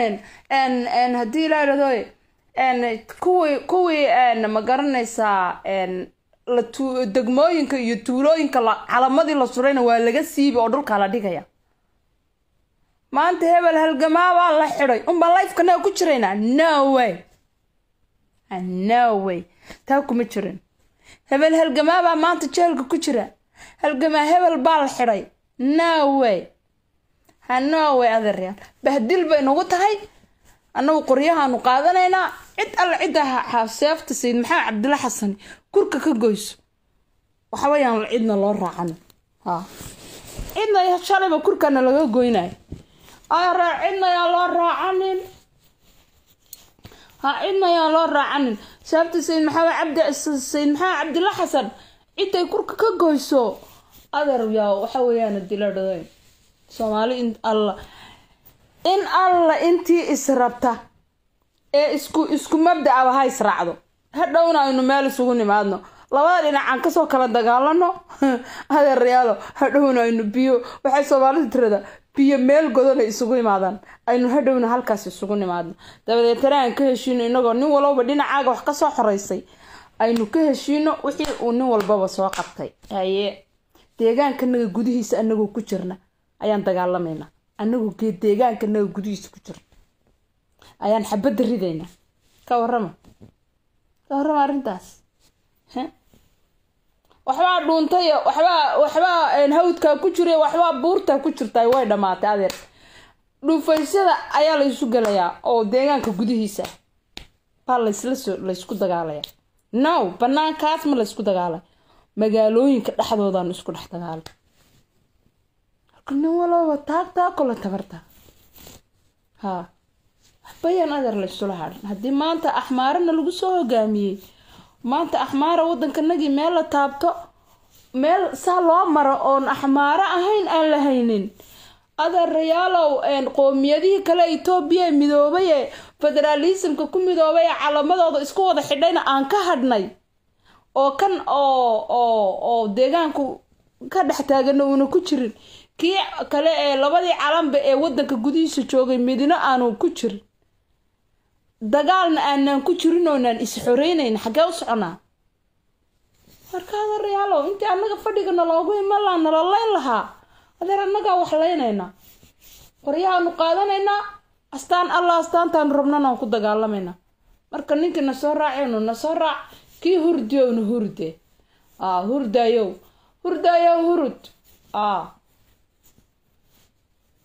haddii ilaa irado kuwii kuwii ma garanaysaa degmooyinka iyo tuulooyinka calamadii la surayna waa laga siiba oo dhulkaa la dhigaya maanta hebel halgamaabaa la xidhay unbaa lifekanaga ku jiraynaa no way ah, no way taa kuma jirin hebel halgamaabaa maanta jeelka ku jira halgamaa hebel baa la xidhay nowey hanowey adeeryaal bahdil bay nagu tahay annagu qoryahaanu qaadanaynaa cid alle ciddaa ah, xaseefta sayid maxamed cabdilla xasan kurka ka goyso waxabayaan cidna loo raacano cidna shalayba kurkana laga goynayo cidna yaan loo raacanin ha cidna loo raacanin sababta sayid maxamed cabdi sayid maxamed cabdila xasan intay kurka ka goyso adeer yaa waxa weeyaan diladhaday soomaali in alla in alla intii israbta ee isku isku mabdacaba ha ha dhowna aynu meel isugu nimaadno labada dhinacaan kasoo kala dagaalano ha dhowna aynu biyo waxay soomaalidu tirada biyo meel godan ay isugu imaadaan aynu ha dhowna halkaas isugu nimaadno dabadeetana aan ka heshiino inagoo nin walowba dhinacaaga wax kasoo xoraysay aynu ka heshiino wixii uu nin walbaba soo qabtay haye deegaankanaga gudihiisa anagoo ku jirna ayaan dagaalamaynaa anagoo deegaankanaga gudihiisa ku jirna ayaan xabadda ridayna ka warrama ka warrama arrintaas waxbaa dhuuntay waxbaa waxbaa hawdkaa ku jira waxbaa buurtaa ku jirtaa way dhammaatay adeer dhuufaysyada ayaa laysu isu gelayaa oo deegaanka gudihiisa baa laysla soo laysku dagaalayaa now banaankaas ma la isku dagaalay magaalooyinka dhexdoodaan isku dhex dagaalay nin walooba taag taag ola tabartaa haa waxbayaan adeer la isula hadhan haddii maanta axmaarana lagu soo hogaamiyey maanta axmaara nagii meel la taabto meel saa loo maro oon axmaaro ahayn aan la haynin adeerayaalow qoomiyadihii kale etoobiya midoobaye federaalisimka ku midoobay ee calamadooda isku wada xidhayna aan ka hadhnay oo kan oo oo oo deegaanku ka dhex taagana uuna ku jirin kii kale ee labadii calanba ee waddanka gudihiisa joogay midino aanu ku jirin dagaalna aanaan ku jirin oonaan is-xoreynayn xaggee u soconaa marka adeerayaalow intii annaga fadhigana loogu iman nalolayn lahaa adeer annagaa waxlaynaynaa qoryahaanu qaadanaynaa astaan alla astaantaanu rabnanaan ku dagaalamaynaa marka ninkii na soo raacaynu na soo raac kii hurdiyowna hurde a hurdayow hurdayow hurud a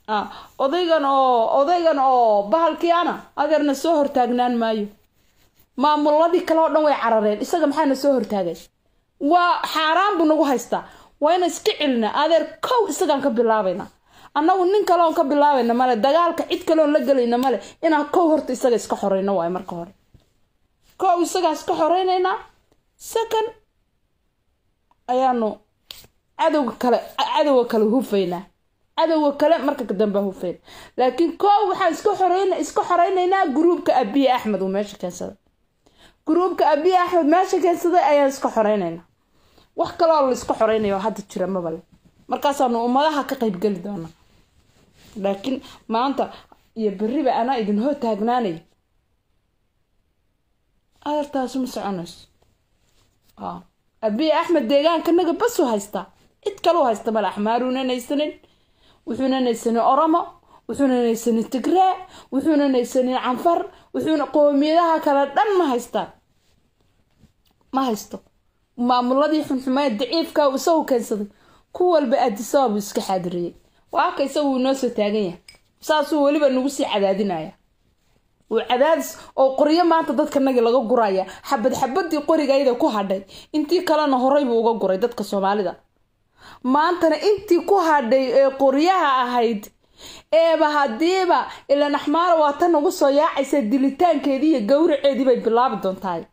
a odaygan oo odaygan oo bahalkiiana adeerna soo hortaagnaan maayo maamuladii kale oo dhan way carareen isaga maxaa na soo hortaagay waa xaaraan buu nagu haystaa waana iska celina adeer kow isagaan ka bilaabayna anagu nin kaleoon ka bilaabayna male dagaalka cid kaleon la gelayna male inaan kow horta isaga iska xoreyno waay marka hore kow isagaa iska xoreynaynaa second ayaanu cadowga kale cadowga kale hufaynaa cadowga kale marka kadambaa hufayna laakiin kow waxaan iska xoreyna iska xoreynaynaa gruubka abiye axmed uu meesha keensaday gruubka abiye axmed meesha keensaday ayaan iska xoreynaynaa wax kaloo laiska xoreynayo hadda jira mabale markaasaanu ummadaha ka qeybgeli doona laakiin maanta iyo beriba anaa idin hoo taagnaanay adartaasu ma soconayso abiya axmed deegaanka naga basuu haystaa cid kaleu haysta male axmaaruuna naysanin wuxuuna naysanin oromo wuxuuna naysanin tigraa wuxuuna naysanin canfar wuxuuna qowmiyadaha kale dhan ma haystaan ma haysto maamuladii xunxumeed daciifka isagu keensaday ku walba aadisaba buu iska xaadiriyey waaka isaguu inoo soo taagan yahay saasuu weliba nagu sii cadaadinaya uu cadaadis oo qoryo maanta dadkanagii laga guraya xabad xabadii qorigayda ku hadhay intii kalena horey buu uga guray dadka soomaalida maantana intii ku hadhay ee qoryaha ahayd eeba haddiiba ilan axmaala waa tan ugu soo yaacaysa dilitaankeedii iyo gawraceedii bilaabi doontahay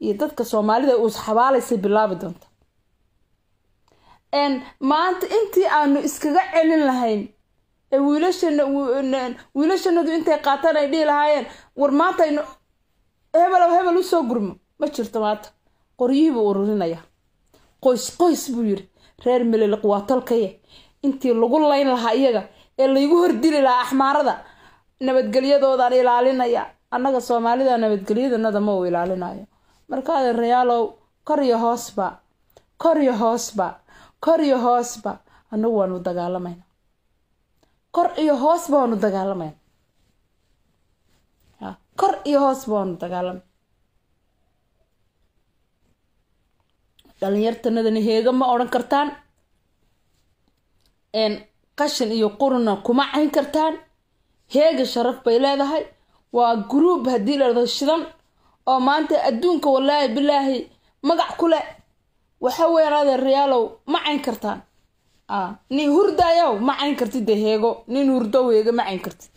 iyo dadka soomaalida uu isxabaalaysay bilaabi doonta maanta intii aanu iskaga celin lahayn ee wiilashanadu intay qaataan ay dhihi lahaayeen war maanta aynu hebelo hebel usoo gurmo ma jirto maanta qoryihii buu ururinaya qoys qoys buu yiri reer meleliq waa tolkaye intii lagu layn lahaa iyaga ee laygu hordili lahaa axmaarada nabadgelyadoodan ilaalinaya annaga soomaalida nabadgelyadanada ma uu ilaalinayo markaada rayaalow kor iyo hoosba kor iyo hoosba kor iyo hoosba anagu waanu dagaalamayna kor iyo hoosba waanu dagaalamayna kor iyo hoosba waanu dagaalamay dhalinyartanadani heega ma odhan kartaan qashin iyo qurna kuma cayn kartaan heega sharaf bay leedahay waa gruub haddii leedahay shidan oo maanta adduunka wallaahi bilaahi magac ku leh waxa weynaade riyaalow ma cayn kartaan ah, nin hurdayow ma cayn kartid heego nin hurdow heega ma cayn kartid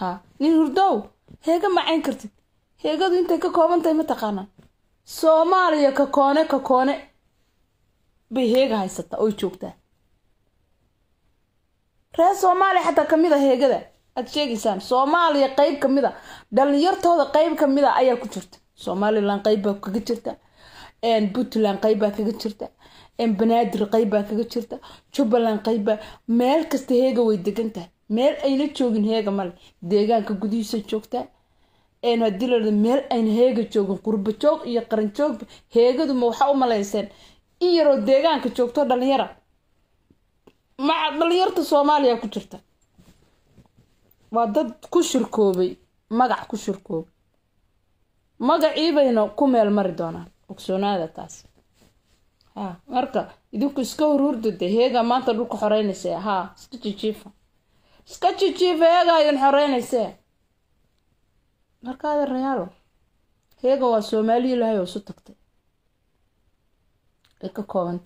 ha nin hurdow heega ma cayn kartid heegadu intay ka kooban tahay mataqaanaa soomaaliya ka koone ka koone bay heega haysataa oy joogtaa reer soomaaliya xataa ka mid a ah heegada aad sheegaysaan soomaaliya qeyb ka dhalinyartooda qeyb ka ayaa ku jirta somalilan qeybbaa kaga jirta puntland qeybbaa kaga jirta banaadir qeybbaa kaga jirta jubbaland qeybbaa meel kasta heega way degan tahay meel ayna joogin heega male deegaanka gudihiisa joogtaa hadii la meel ayna heega joogin qurba joog iyo qaran joogba heegaduma waxaa u maleyseen in yaroo deegaanka joogto dhalinyara maca dhalinyarta soomaaliya ku jirta waa dad ku shirkoobay magac ku shirkoobay magaciibayna ku meel mari doonaan ogsoonaada taas haa marka idinku iska hurhurda de heegaa maanta dhulka xoreynayse haa iska jijiifa iska jijiifa heega idin xoreynayse markaada rayaalo heega waa soomaali ilaahay oo isu tagtay ay ka kooban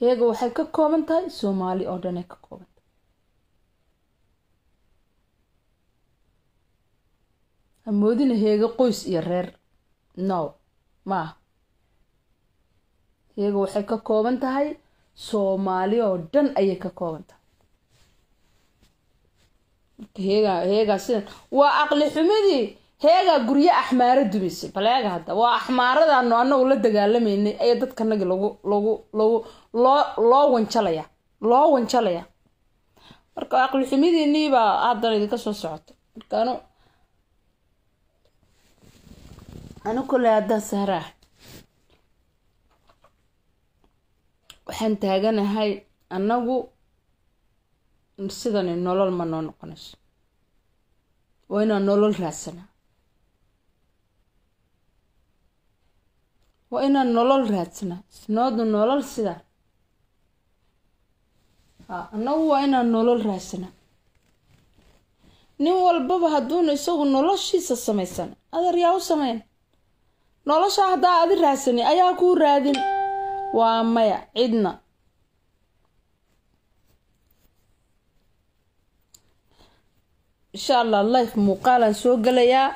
heega waxay ka kooban tahay soomaali oo dhan ay ka kooban ha moodina heego qoys iyo reer no ma ah heega waxay ka kooban tahay soomaali oo dhan ayay ka kooban tahay heegaa heegaa sida waa aqli xumidii heegaa guryo axmaaro dumisay baleega hadda waa axmaaradaanu anagu la dagaalamaynay ee dadkanagi lagu lagu lagu loo loo wanjalaya loo wanjalaya marka aqli xumidiinii baa haddana idinka soo socota markaanu anu koley haddaan sahraa waxaan taaganahay anagu sidani nolol ma noo noqonayso waa inaan nolol raadsanaa waa inaan nolol raadsanaa snoodu nolol sidaa anagu waa inaan nolol raadsanaa nin walbaba hadduuna isagu noloshiisa samaysan adar yaa u sameyn nolosha haddaa adi raadsani ayaa kuu raadin waa maya cidna insha allah life muuqaalaan soo gelayaa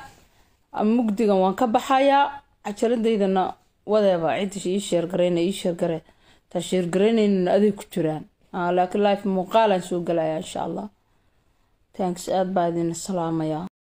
mugdigan waan ka baxayaa cajaladaydana wadeeba cidii ii sheergareyna ii sheergare taa sheergareynaynana aday ku jiraan ah, laakiin life muuqaalaan soo gelayaa insha allah tanks aada baa idin salaamayaa